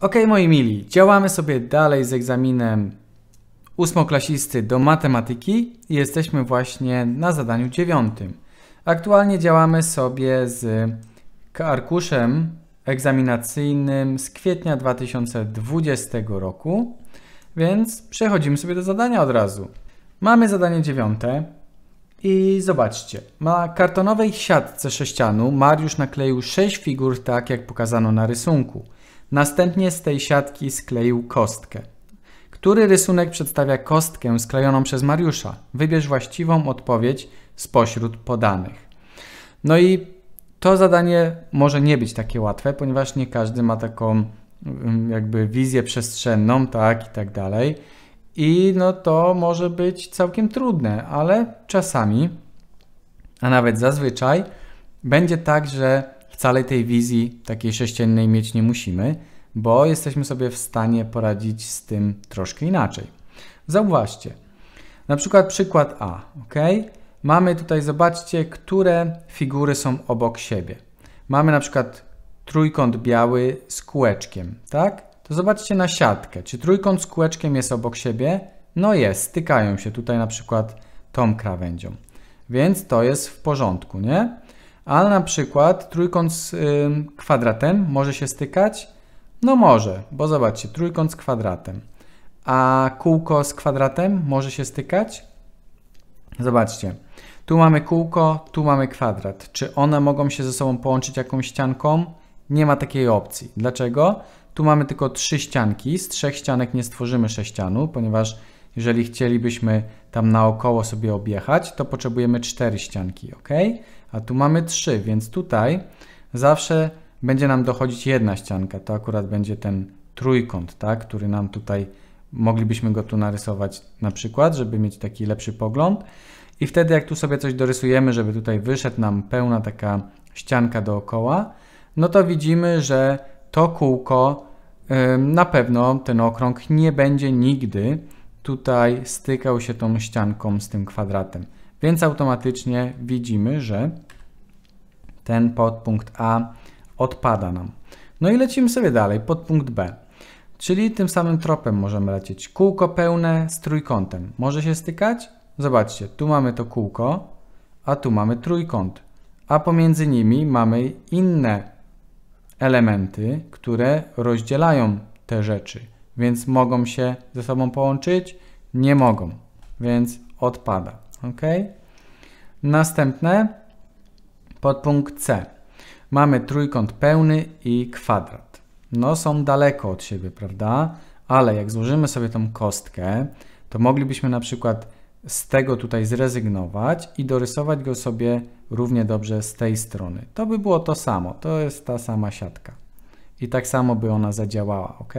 Ok, moi mili, działamy sobie dalej z egzaminem ósmoklasisty do matematyki i jesteśmy właśnie na zadaniu dziewiątym. Aktualnie działamy sobie z arkuszem egzaminacyjnym z kwietnia 2020 roku, więc przechodzimy sobie do zadania od razu. Mamy zadanie dziewiąte i zobaczcie. Na kartonowej siatce sześcianu Mariusz nakleił sześć figur tak, jak pokazano na rysunku – Następnie z tej siatki skleił kostkę. Który rysunek przedstawia kostkę sklejoną przez Mariusza? Wybierz właściwą odpowiedź spośród podanych. No i to zadanie może nie być takie łatwe, ponieważ nie każdy ma taką mm, jakby wizję przestrzenną, tak i tak dalej. I no to może być całkiem trudne, ale czasami, a nawet zazwyczaj, będzie tak, że wcale tej wizji takiej sześciennej mieć nie musimy, bo jesteśmy sobie w stanie poradzić z tym troszkę inaczej. Zauważcie, na przykład przykład A, ok? Mamy tutaj, zobaczcie, które figury są obok siebie. Mamy na przykład trójkąt biały z kółeczkiem, tak? To zobaczcie na siatkę. Czy trójkąt z kółeczkiem jest obok siebie? No jest, stykają się tutaj na przykład tą krawędzią. Więc to jest w porządku, nie? ale na przykład trójkąt z kwadratem może się stykać? No może, bo zobaczcie, trójkąt z kwadratem. A kółko z kwadratem może się stykać? Zobaczcie, tu mamy kółko, tu mamy kwadrat. Czy one mogą się ze sobą połączyć jakąś ścianką? Nie ma takiej opcji. Dlaczego? Tu mamy tylko trzy ścianki. Z trzech ścianek nie stworzymy sześcianu, ponieważ jeżeli chcielibyśmy tam naokoło sobie objechać, to potrzebujemy cztery ścianki, ok? A tu mamy trzy, więc tutaj zawsze będzie nam dochodzić jedna ścianka. To akurat będzie ten trójkąt, tak? który nam tutaj, moglibyśmy go tu narysować na przykład, żeby mieć taki lepszy pogląd. I wtedy jak tu sobie coś dorysujemy, żeby tutaj wyszedł nam pełna taka ścianka dookoła, no to widzimy, że to kółko na pewno ten okrąg nie będzie nigdy tutaj stykał się tą ścianką z tym kwadratem. Więc automatycznie widzimy, że ten podpunkt A odpada nam. No i lecimy sobie dalej, podpunkt B. Czyli tym samym tropem możemy lecieć. Kółko pełne z trójkątem. Może się stykać? Zobaczcie, tu mamy to kółko, a tu mamy trójkąt. A pomiędzy nimi mamy inne elementy, które rozdzielają te rzeczy więc mogą się ze sobą połączyć? Nie mogą, więc odpada. Ok? Następne, podpunkt C. Mamy trójkąt pełny i kwadrat. No, są daleko od siebie, prawda? Ale jak złożymy sobie tą kostkę, to moglibyśmy na przykład z tego tutaj zrezygnować i dorysować go sobie równie dobrze z tej strony. To by było to samo, to jest ta sama siatka. I tak samo by ona zadziałała, ok?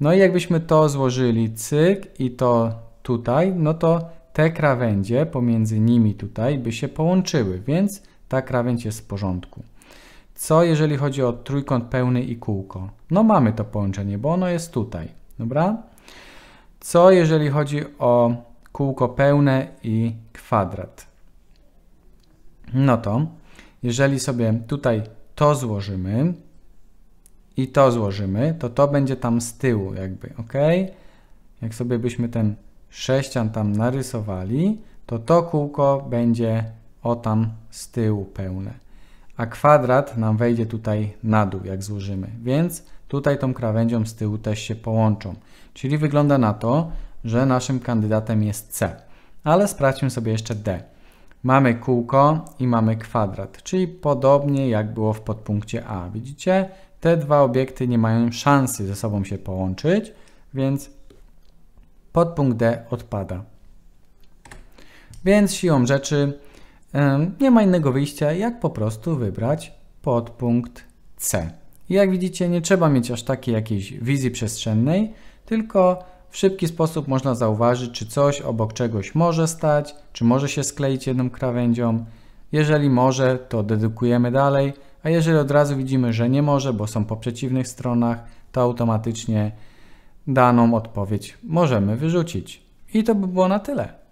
No i jakbyśmy to złożyli cyk i to tutaj, no to te krawędzie pomiędzy nimi tutaj by się połączyły, więc ta krawędź jest w porządku. Co jeżeli chodzi o trójkąt pełny i kółko? No mamy to połączenie, bo ono jest tutaj, dobra? Co jeżeli chodzi o kółko pełne i kwadrat? No to jeżeli sobie tutaj to złożymy, i to złożymy, to to będzie tam z tyłu jakby, ok? Jak sobie byśmy ten sześcian tam narysowali, to to kółko będzie o tam z tyłu pełne. A kwadrat nam wejdzie tutaj na dół, jak złożymy. Więc tutaj tą krawędzią z tyłu też się połączą. Czyli wygląda na to, że naszym kandydatem jest C. Ale sprawdźmy sobie jeszcze D. Mamy kółko i mamy kwadrat, czyli podobnie jak było w podpunkcie A. Widzicie? te dwa obiekty nie mają szansy ze sobą się połączyć, więc podpunkt D odpada. Więc siłą rzeczy nie ma innego wyjścia, jak po prostu wybrać podpunkt C. Jak widzicie, nie trzeba mieć aż takiej jakiejś wizji przestrzennej, tylko w szybki sposób można zauważyć, czy coś obok czegoś może stać, czy może się skleić jedną krawędzią. Jeżeli może, to dedukujemy dalej – a jeżeli od razu widzimy, że nie może, bo są po przeciwnych stronach, to automatycznie daną odpowiedź możemy wyrzucić. I to by było na tyle.